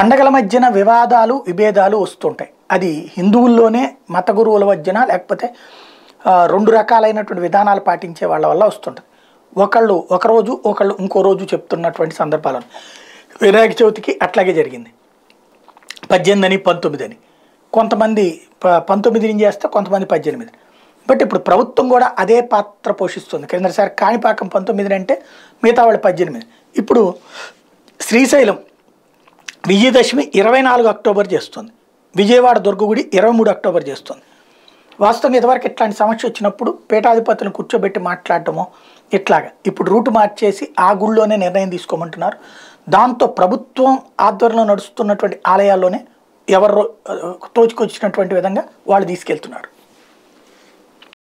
పండగల మధ్యన వివాదాలు విభేదాలు వస్తుంటాయి అది హిందువుల్లోనే మత గురువుల మధ్యన లేకపోతే రెండు రకాలైనటువంటి విధానాలు పాటించే వాళ్ళ వల్ల వస్తుంటుంది ఒకళ్ళు ఒకరోజు ఒకళ్ళు ఇంకో రోజు చెప్తున్నటువంటి సందర్భాలను వినాయక చవితికి అట్లాగే జరిగింది పద్దెనిమిది అని పంతొమ్మిది అని కొంతమంది పంతొమ్మిది నుంచి చేస్తే కొంతమంది పద్దెనిమిది బట్ ఇప్పుడు ప్రభుత్వం కూడా అదే పాత్ర పోషిస్తుంది సార్ కాణిపాకం పంతొమ్మిది అంటే మిగతా వాళ్ళు పద్దెనిమిది ఇప్పుడు శ్రీశైలం విజయదశమి ఇరవై నాలుగు అక్టోబర్ చేస్తుంది విజయవాడ దుర్గగుడి ఇరవై మూడు అక్టోబర్ చేస్తుంది వాస్తవం ఇదివరకు ఇట్లాంటి సమస్య వచ్చినప్పుడు పీఠాధిపతులను కూర్చోబెట్టి మాట్లాడటమో ఇట్లాగా ఇప్పుడు రూటు మార్చేసి ఆ గుళ్ళోనే నిర్ణయం తీసుకోమంటున్నారు దాంతో ప్రభుత్వం ఆధ్వర్యంలో నడుస్తున్నటువంటి ఆలయాల్లోనే ఎవరు తోచుకొచ్చినటువంటి విధంగా వాళ్ళు తీసుకెళ్తున్నారు